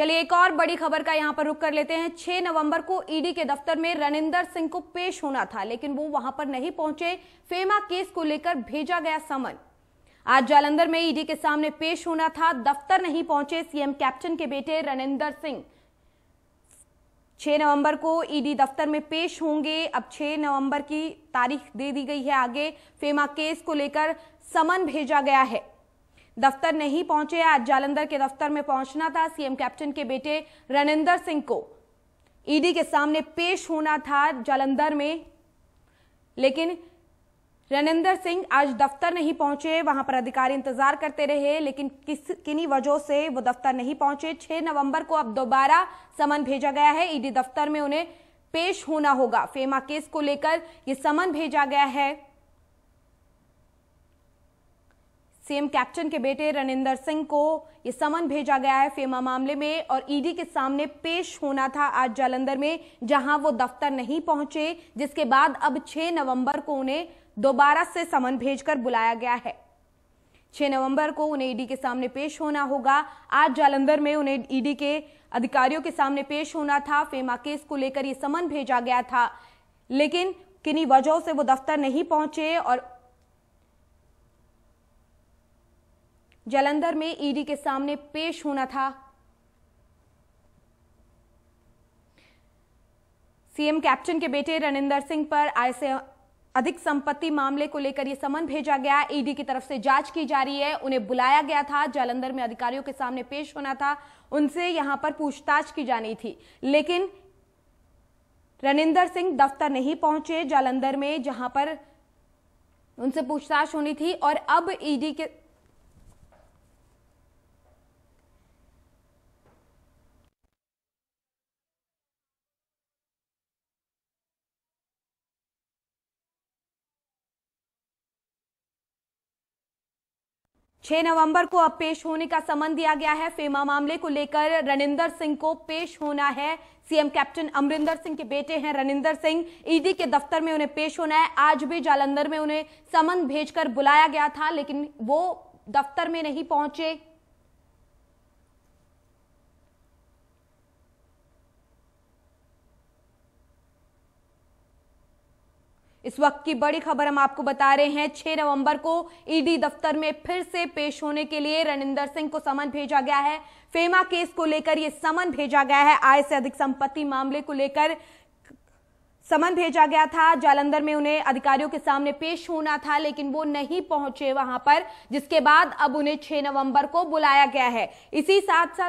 चलिए एक और बड़ी खबर का यहाँ पर रुक कर लेते हैं 6 नवंबर को ईडी के दफ्तर में रणिंदर सिंह को पेश होना था लेकिन वो वहां पर नहीं पहुंचे फेमा केस को लेकर भेजा गया समन आज जालंधर में ईडी के सामने पेश होना था दफ्तर नहीं पहुंचे सीएम कैप्टन के बेटे रणिंदर सिंह 6 नवंबर को ईडी दफ्तर में पेश होंगे अब 6 नवंबर की तारीख दे दी गई है आगे फेमा केस को लेकर समन भेजा गया है दफ्तर नहीं पहुंचे आज जालंधर के दफ्तर में पहुंचना था सीएम कैप्टन के बेटे रणिंदर सिंह को ईडी के सामने पेश होना था जालंधर में लेकिन रणिंदर सिंह आज दफ्तर नहीं पहुंचे वहां पर अधिकारी इंतजार करते रहे लेकिन किस किन्हीं वजह से वो दफ्तर नहीं पहुंचे 6 नवंबर को अब दोबारा समन भेजा गया है ईडी दफ्तर में उन्हें पेश होना होगा फेमा केस को लेकर ये समन भेजा गया है सीएम कैप्टन के बेटे रणिंदर सिंह को ये समन भेजा गया है फेमा मामले में और ईडी के सामने पेश होना था आज जालंधर में जहां वो दफ्तर नहीं पहुंचे जिसके बाद अब 6 नवंबर को उन्हें दोबारा से समन भेजकर बुलाया गया है 6 नवंबर को उन्हें ईडी के सामने पेश होना होगा आज जालंधर में उन्हें ईडी के अधिकारियों के सामने पेश होना था फेमा केस को लेकर यह समन भेजा गया था लेकिन किन्हीं वजहों से वो दफ्तर नहीं पहुंचे और जलंधर में ईडी के सामने पेश होना था सीएम कैप्टन के बेटे रणिंदर सिंह पर आय से अधिक संपत्ति मामले को लेकर यह समन भेजा गया ईडी की तरफ से जांच की जा रही है उन्हें बुलाया गया था जालंधर में अधिकारियों के सामने पेश होना था उनसे यहां पर पूछताछ की जानी थी लेकिन रणिंदर सिंह दफ्तर नहीं पहुंचे जालंधर में जहां पर उनसे पूछताछ होनी थी और अब ईडी के छह नवंबर को अब पेश होने का समन दिया गया है फेमा मामले को लेकर रणिंदर सिंह को पेश होना है सीएम कैप्टन अमरिंदर सिंह के बेटे हैं रणिंदर सिंह ईडी के दफ्तर में उन्हें पेश होना है आज भी जालंधर में उन्हें समन भेजकर बुलाया गया था लेकिन वो दफ्तर में नहीं पहुंचे इस वक्त की बड़ी खबर हम आपको बता रहे हैं 6 नवंबर को ईडी e दफ्तर में फिर से पेश होने के लिए रणिंदर सिंह को समन भेजा गया है फेमा केस को लेकर यह समन भेजा गया है आय से अधिक संपत्ति मामले को लेकर समन भेजा गया था जालंधर में उन्हें अधिकारियों के सामने पेश होना था लेकिन वो नहीं पहुंचे वहां पर जिसके बाद अब उन्हें 6 नवंबर को बुलाया गया है इसी साथ साथ